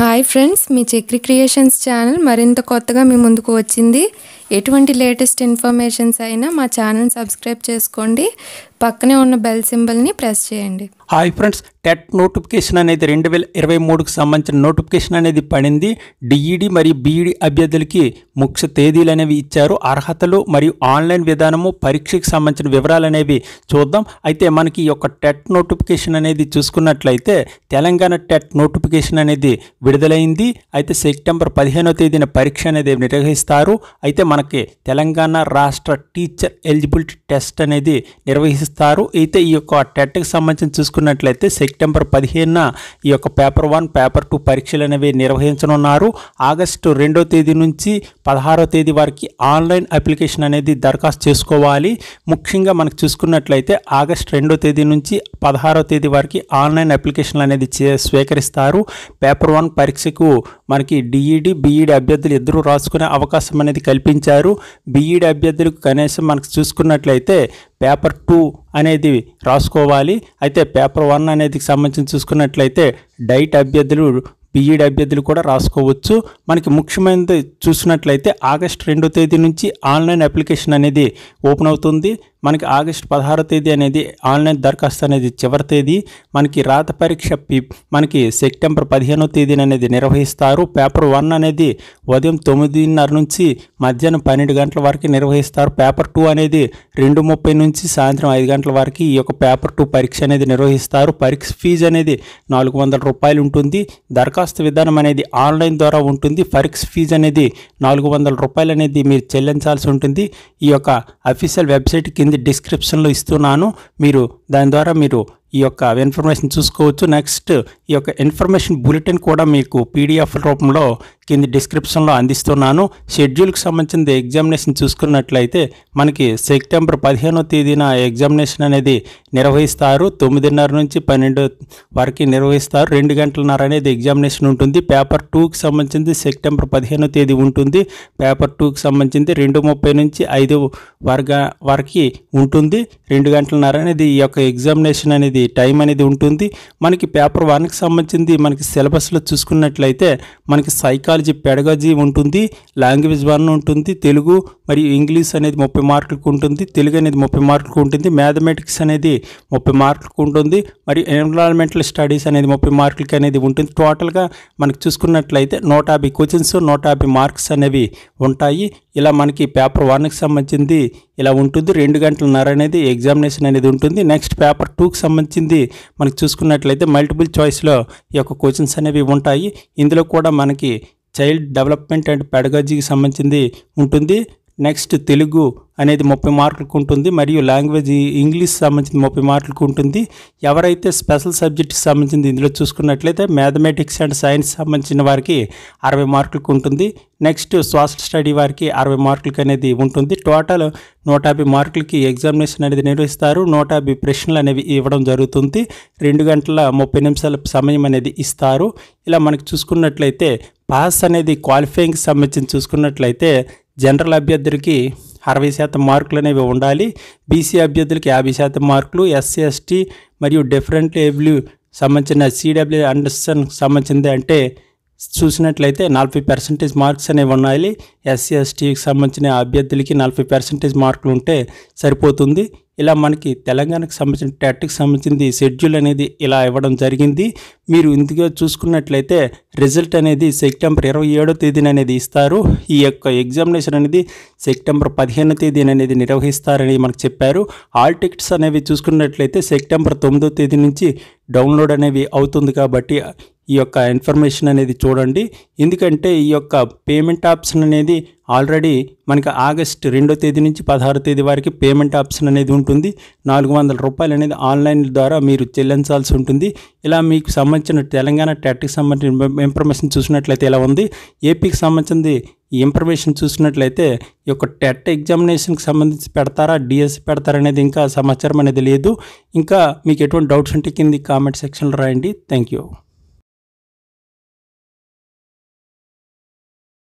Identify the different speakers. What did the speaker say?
Speaker 1: hi friends మీ Chakri creations channel మరింత కొత్తగా మీ ముందుకు వచ్చింది ఎటువంటి లేటెస్ట్ ఇన్ఫర్మేషన్స్ అయినా మా ఛానల్ సబ్స్క్రైబ్ చేసుకోండి పక్కనే ఉన్న బెల్ ని ప్రెస్ చేయండి హాయ్ ఫ్రెండ్స్ టెట్ నోటిఫికేషన్ అనేది రెండు వేల ఇరవై మూడుకు సంబంధించిన నోటిఫికేషన్ అనేది పడింది డిఈడి e మరియు బీఈడి e అభ్యర్థులకి ముఖ్య తేదీలు అనేవి ఇచ్చారు అర్హతలు మరియు ఆన్లైన్ విధానము పరీక్షకు సంబంధించిన వివరాలు అనేవి చూద్దాం అయితే మనకి ఈ యొక్క టెట్ నోటిఫికేషన్ అనేది చూసుకున్నట్లయితే తెలంగాణ టెట్ నోటిఫికేషన్ అనేది విడుదలైంది అయితే సెప్టెంబర్ పదిహేనో తేదీన పరీక్ష అనేది నిర్వహిస్తారు అయితే మనకి తెలంగాణ రాష్ట్ర టీచర్ ఎలిజిబిలిటీ టెస్ట్ అనేది నిర్వహిస్తారు ప్రచురిస్తారు అయితే ఈ యొక్క టెట్కి సంబంధించి చూసుకున్నట్లయితే సెప్టెంబర్ పదిహేనున ఈ యొక్క పేపర్ వన్ పేపర్ టూ పరీక్షలు అనేవి నిర్వహించనున్నారు ఆగస్టు రెండో తేదీ నుంచి పదహారో తేదీ వరకు ఆన్లైన్ అప్లికేషన్ అనేది దరఖాస్తు చేసుకోవాలి ముఖ్యంగా మనకు చూసుకున్నట్లయితే ఆగస్టు రెండో తేదీ నుంచి పదహారో తేదీ వరకు ఆన్లైన్ అప్లికేషన్లు అనేది స్వీకరిస్తారు పేపర్ వన్ పరీక్షకు మనకి డిఈడి బీఈడి అభ్యర్థులు ఇద్దరు రాసుకునే అవకాశం అనేది కల్పించారు బీఈడి అభ్యర్థులకు కనీసం మనకు చూసుకున్నట్లయితే పేపర్ టూ అనేది రాసుకోవాలి అయితే పేపర్ వన్ అనేది సంబంధించి చూసుకున్నట్లయితే డైట్ అభ్యర్థులు బీఈడి అభ్యర్థులు కూడా రాసుకోవచ్చు మనకి ముఖ్యమైనది చూసినట్లయితే ఆగస్ట్ రెండో తేదీ నుంచి ఆన్లైన్ అప్లికేషన్ అనేది ఓపెన్ అవుతుంది మనకి ఆగస్ట్ పదహారో తేదీ అనేది ఆన్లైన్ దరఖాస్తు అనేది చివరి తేదీ మనకి రాత పరీక్ష మనకి సెప్టెంబర్ పదిహేనో తేదీని అనేది నిర్వహిస్తారు పేపర్ వన్ అనేది ఉదయం తొమ్మిదిన్నర నుంచి మధ్యాహ్నం పన్నెండు గంటల వరకు నిర్వహిస్తారు పేపర్ టూ అనేది రెండు ముప్పై నుంచి సాయంత్రం ఐదు గంటల వరకు ఈ యొక్క పేపర్ టూ పరీక్ష అనేది నిర్వహిస్తారు పరీక్ష ఫీజు అనేది నాలుగు వందల రూపాయలు ఉంటుంది దరఖాస్తు విధానం అనేది ఆన్లైన్ ద్వారా ఉంటుంది పరీక్ష ఫీజు అనేది నాలుగు వందల రూపాయలు అనేది మీరు చెల్లించాల్సి ఉంటుంది ఈ యొక్క అఫీషియల్ వెబ్సైట్ కింద కింది డిస్క్రిప్షన్లో ఇస్తున్నాను మీరు దాని ద్వారా మీరు ఈ యొక్క ఇన్ఫర్మేషన్ చూసుకోవచ్చు నెక్స్ట్ ఈ యొక్క ఇన్ఫర్మేషన్ బులెటిన్ కూడా మీకు పీడిఎఫ్ రూపంలో కింది డిస్క్రిప్షన్లో అందిస్తున్నాను షెడ్యూల్కి సంబంధించిన ఎగ్జామినేషన్ చూసుకున్నట్లయితే మనకి సెప్టెంబర్ పదిహేనో తేదీన ఎగ్జామినేషన్ అనేది నిర్వహిస్తారు తొమ్మిదిన్నర నుంచి పన్నెండు వరకు నిర్వహిస్తారు రెండు గంటలన్నర అనేది ఎగ్జామినేషన్ ఉంటుంది పేపర్ టూకి సంబంధించింది సెప్టెంబర్ పదిహేనో తేదీ ఉంటుంది పేపర్ టూకి సంబంధించింది రెండు ముప్పై నుంచి ఐదు వరగా వరకు ఉంటుంది రెండు గంటలన్నర అనేది ఈ యొక్క ఎగ్జామినేషన్ అనేది అనేది టైం అనేది ఉంటుంది మనకి పేపర్ వన్కి సంబంధించింది మనకి సిలబస్లో చూసుకున్నట్లయితే మనకి సైకాలజీ పెడగజీ ఉంటుంది లాంగ్వేజ్ వన్ ఉంటుంది తెలుగు మరియు ఇంగ్లీష్ అనేది ముప్పై మార్కులకు ఉంటుంది తెలుగు అనేది ముప్పై మార్కులకు ఉంటుంది మ్యాథమెటిక్స్ అనేది ముప్పై మార్కులకు ఉంటుంది మరియు ఎన్విరాన్మెంటల్ స్టడీస్ అనేది ముప్పై మార్కులకి అనేది ఉంటుంది టోటల్గా మనకి చూసుకున్నట్లయితే నూట యాభై క్వశ్చన్స్ నూట యాభై మార్క్స్ అనేవి ఉంటాయి ఇలా మనకి పేపర్ వన్కి సంబంధించింది ఇలా ఉంటుంది రెండు గంటలన్నర అనేది ఎగ్జామినేషన్ అనేది ఉంటుంది నెక్స్ట్ పేపర్ టూకి సంబంధించింది మనకు చూసుకున్నట్లయితే మల్టిపుల్ చాయిస్లో ఈ యొక్క క్వశ్చన్స్ అనేవి ఉంటాయి ఇందులో కూడా మనకి చైల్డ్ డెవలప్మెంట్ అండ్ పెడగజీకి సంబంధించింది ఉంటుంది నెక్స్ట్ తెలుగు అనేది ముప్పై మార్కులకు ఉంటుంది మరియు లాంగ్వేజ్ ఇంగ్లీష్ సంబంధించిన ముప్పై మార్కులకు ఉంటుంది ఎవరైతే స్పెషల్ సబ్జెక్ట్కి సంబంధించింది ఇందులో చూసుకున్నట్లయితే మ్యాథమెటిక్స్ అండ్ సైన్స్ సంబంధించిన వారికి అరవై మార్కులకు ఉంటుంది నెక్స్ట్ సోషల్ స్టడీ వారికి అరవై మార్కులకి అనేది ఉంటుంది టోటల్ నూట యాభై మార్కులకి ఎగ్జామినేషన్ అనేది నిర్వహిస్తారు నూట యాభై ప్రశ్నలు అనేవి ఇవ్వడం జరుగుతుంది రెండు గంటల ముప్పై నిమిషాల సమయం అనేది ఇస్తారు ఇలా మనకు చూసుకున్నట్లయితే పాస్ అనేది క్వాలిఫైయింగ్కి సంబంధించి చూసుకున్నట్లయితే జనరల్ అభ్యర్థులకి అరవై శాతం మార్కులు అనేవి ఉండాలి బీసీ అభ్యర్థులకి యాభై శాతం మార్కులు ఎస్సీ ఎస్టీ మరియు డిఫరెంట్ ఏబ్లు సంబంధించిన సిడబ్ల్యూ అండర్సన్ సంబంధించింది అంటే చూసినట్లయితే నలభై పర్సెంటేజ్ మార్క్స్ అనేవి ఉన్నాయి ఎస్సీ ఎస్టీకి సంబంధించిన అభ్యర్థులకి నలభై పర్సెంటేజ్ మార్కులు ఉంటే సరిపోతుంది ఇలా మనకి తెలంగాణకు సంబంధించిన టెట్కి సంబంధించింది షెడ్యూల్ అనేది ఇలా ఇవ్వడం జరిగింది మీరు ఇందుగా చూసుకున్నట్లయితే రిజల్ట్ అనేది సెప్టెంబర్ ఇరవై ఏడో తేదీన అనేది ఇస్తారు ఈ యొక్క ఎగ్జామినేషన్ అనేది సెప్టెంబర్ పదిహేనో తేదీన అనేది నిర్వహిస్తారని మనకు చెప్పారు ఆల్ టికెట్స్ అనేవి చూసుకున్నట్లయితే సెప్టెంబర్ తొమ్మిదో తేదీ నుంచి డౌన్లోడ్ అనేవి అవుతుంది కాబట్టి ఈ యొక్క ఇన్ఫర్మేషన్ అనేది చూడండి ఎందుకంటే ఈ యొక్క పేమెంట్ ఆప్షన్ అనేది ఆల్రెడీ మనకి ఆగస్ట్ రెండో తేదీ నుంచి పదహారు తేదీ వరకు పేమెంట్ ఆప్షన్ అనేది ఉంటుంది నాలుగు వందల రూపాయలు అనేది ఆన్లైన్ ద్వారా మీరు చెల్లించాల్సి ఉంటుంది ఇలా మీకు సంబంధించిన తెలంగాణ టెట్కి సంబంధించిన ఇన్ఫర్మేషన్ చూసినట్లయితే ఇలా ఉంది ఏపీకి సంబంధించింది ఈ ఇన్ఫర్మేషన్ చూసినట్లయితే ఈ యొక్క టెట్ ఎగ్జామినేషన్కి సంబంధించి పెడతారా డిఎస్సి e పెడతారా అనేది ఇంకా సమాచారం అనేది లేదు ఇంకా మీకు ఎటువంటి డౌట్స్ ఉంటే కింది కామెంట్ సెక్షన్లో రాయండి థ్యాంక్ యూ